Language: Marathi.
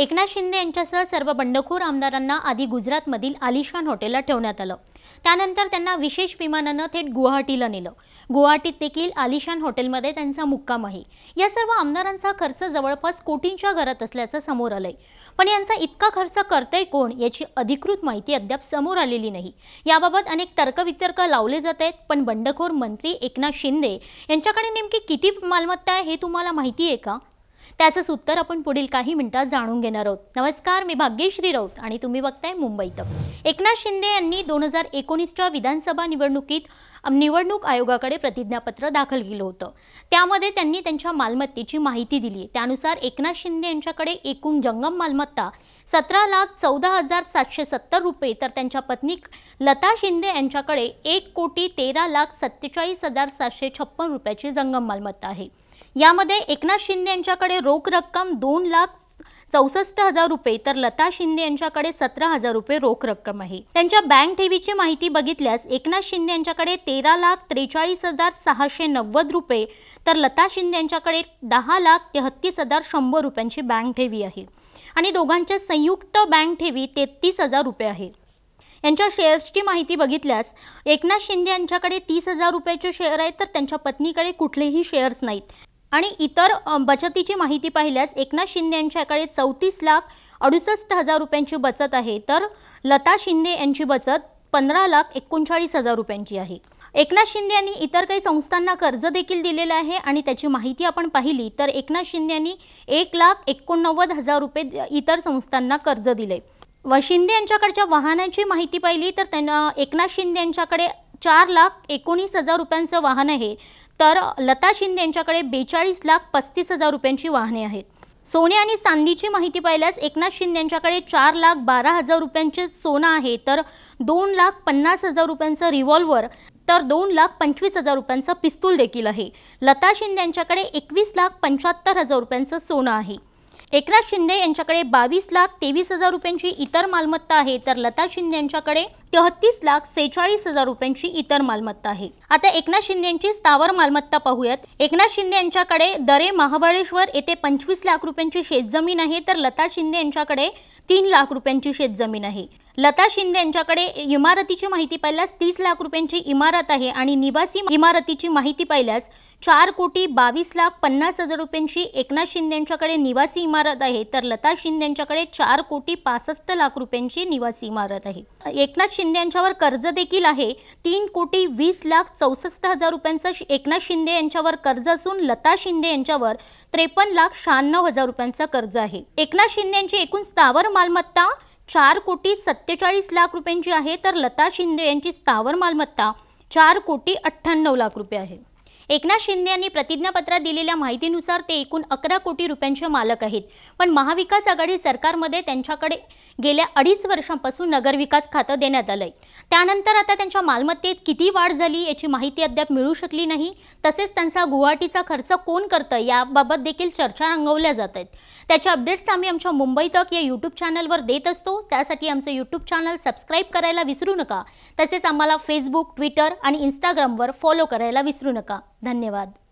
एकनाथ शिंदे यांच्यासह सर्व बंडखोर आमदारांना आधी गुजरातमधील आलिशान हॉटेलला ठेवण्यात आलं त्यानंतर त्यांना विशेष विमानानं थेट गुवाहाटीला नेलं गुवाहाटीत देखील आलिशान हॉटेलमध्ये त्यांचा मुक्काम आहे या सर्व आमदारांचा खर्च जवळपास कोटींच्या घरात असल्याचं समोर आलंय पण यांचा इतका खर्च करतंय कोण याची अधिकृत माहिती अद्याप समोर आलेली नाही याबाबत अनेक तर्कवितर्क लावले जात आहेत पण बंडखोर मंत्री एकनाथ शिंदे यांच्याकडे नेमकी किती मालमत्ता आहे हे तुम्हाला माहिती आहे का त्याचंच उत्तर आपण पुढील काही मिनिटात जाणून घेणार आहोत नमस्कार मी भाग्यश्री राऊत आणि तुम्ही बघताय तक एकनाथ शिंदे यांनी दोन हजार एकोणीसच्या विधानसभा निवडणुकीत निवडणूक आयोगाकडे प्रतिज्ञापत्र दाखल केलं होतं त्यामध्ये त्यांनी त्यांच्या मालमत्तेची माहिती दिली त्यानुसार एकनाथ शिंदे यांच्याकडे एकूण जंगम मालमत्ता सतरा लाख चौदा हजार सातशे सत्तर रुपये तर त्यांच्या पत्नी लता शिंदे यांच्याकडे एक कोटी तेरा लाख सत्तेचाळीस हजार सातशे छप्पन रुपयाची जंगम मालमत्ता आहे यामध्ये एकनाथ शिंदे यांच्याकडे रोख रक्कम दोन लाख चौसष्ट हजार रुपये तर लता शिंदे यांच्याकडे सतरा हजार रुपये रोख रक्कम आहे त्यांच्या बँक ठेवीची माहिती बघितल्यास एकनाथ शिंदे यांच्याकडे तेरा लाख त्रेचाळीस हजार सहाशे नव्वद रुपये तर लता शिंदे यांच्याकडे दहा लाख तेहत्तीस हजार शंभर रुपयांची बँक ठेवी आहे आणि दोघांच्या संयुक्त बँक ठेवी तेहतीस हजार रुपये आहे यांच्या शेअर्सची माहिती बघितल्यास एकनाथ शिंदे यांच्याकडे तीस हजार रुपयाचे शेअर आहेत तर त्यांच्या पत्नीकडे कुठलेही शेअर्स नाहीत आणि इतर बचतीची माहिती पाहिल्यास एकनाथ शिंदे यांच्याकडे चौतीस लाख अडुसष्ट हजार रुपयांची बचत आहे तर लता शिंदे यांची बचत पंधरा लाख एकोणचाळीस हजार रुपयांची आहे एकनाथ शिंदे यांनी इतर काही संस्थांना कर्ज देखील दिलेलं आहे आणि त्याची माहिती आपण पाहिली तर एकनाथ शिंदे यांनी एक लाख एकोणनव्वद हजार रुपये इतर संस्थांना कर्ज दिले व शिंदे यांच्याकडच्या वाहनांची माहिती पाहिली तर त्यांना एकनाथ शिंदे यांच्याकडे चार लाख एकोणीस हजार रुपयांचं वाहन आहे तर लता शिंदे यांच्याकडे बेचाळीस लाख पस्तीस हजार रुपयांची वाहने आहेत सोने आणि चांदीची माहिती पाहिल्यास एकनाथ शिंदे यांच्याकडे चार लाख बारा हजार रुपयांचे सोनं आहे तर दोन लाख पन्नास हजार रुपयांचा रिव्हॉल्वर तर दोन लाख पंचवीस हजार रुपयांचा पिस्तूल देखील आहे लता शिंदे यांच्याकडे एकवीस लाख पंच्याहत्तर हजार रुपयांचं सोनं आहे एकनाथ शिंदे यांच्याकडे बावीस लाख तेवीस हजार रुपयांची इतर मालमत्ता आहे तर लता शिंदे यांच्याकडे तेहतीस लाख सेहेचाळीस हजार रुपयांची इतर मालमत्ता आहे आता एकनाथ शिंदे यांची स्थावर मालमत्ता पाहूयात एकनाथ शिंदे यांच्याकडे दरे महाबळेश्वर येथे पंचवीस लाख रुपयांची शेतजमीन आहे तर लता शिंदे यांच्याकडे तीन लाख रुपयांची शेतजमीन आहे लता शिंदे यांच्याकडे इमारतीची माहिती पाहिल्यास तीस लाख रुपयांची इमारत आहे आणि निवासी इमारतीची माहिती पाहिल्यास चार कोटी बावीस लाख पन्नास हजार रुपयांची एकनाथ शिंदे यांच्याकडे निवासी इमारत आहे तर लता शिंदे यांच्याकडे चार कोटी पासष्ट लाख रुपयांची निवासी इमारत आहे एकनाथ शिंदे यांच्यावर कर्ज देखील आहे तीन कोटी वीस लाख चौसष्ट हजार रुपयांचं एकनाथ शिंदे यांच्यावर कर्ज असून लता शिंदे यांच्यावर त्रेपन्न लाख शहाण्णव हजार रुपयांचं कर्ज आहे एकनाथ शिंदे यांची एकूण स्थावर मालमत्ता चार कोटी सत्तेचाळीस लाख रुपयांची आहे तर लता शिंदे यांची स्थावर मालमत्ता चार कोटी अठ्ठ्याण्णव लाख रुपये आहे एकनाथ शिंदे यांनी प्रतिज्ञापत्रात दिलेल्या माहितीनुसार ते एकूण अकरा कोटी रुपयांचे मालक आहेत पण महाविकास आघाडी सरकारमध्ये त्यांच्याकडे गेल्या अडीच वर्षांपासून नगरविकास खातं देण्यात आलंय त्यानंतर आता त्यांच्या मालमत्तेत किती वाढ झाली याची माहिती अद्याप मिळू शकली नाही तसेच त्यांचा गुवाहाटीचा खर्च कोण करतं याबाबत देखील चर्चा रंगवल्या जात आहेत त्याच्या अपडेट्स आम्ही आमच्या मुंबई तक या यूट्यूब चॅनलवर देत असतो त्यासाठी आमचं यूट्यूब चॅनल सबस्क्राईब करायला विसरू नका तसेच आम्हाला फेसबुक ट्विटर आणि इंस्टाग्रामवर फॉलो करायला विसरू नका धन्यवाद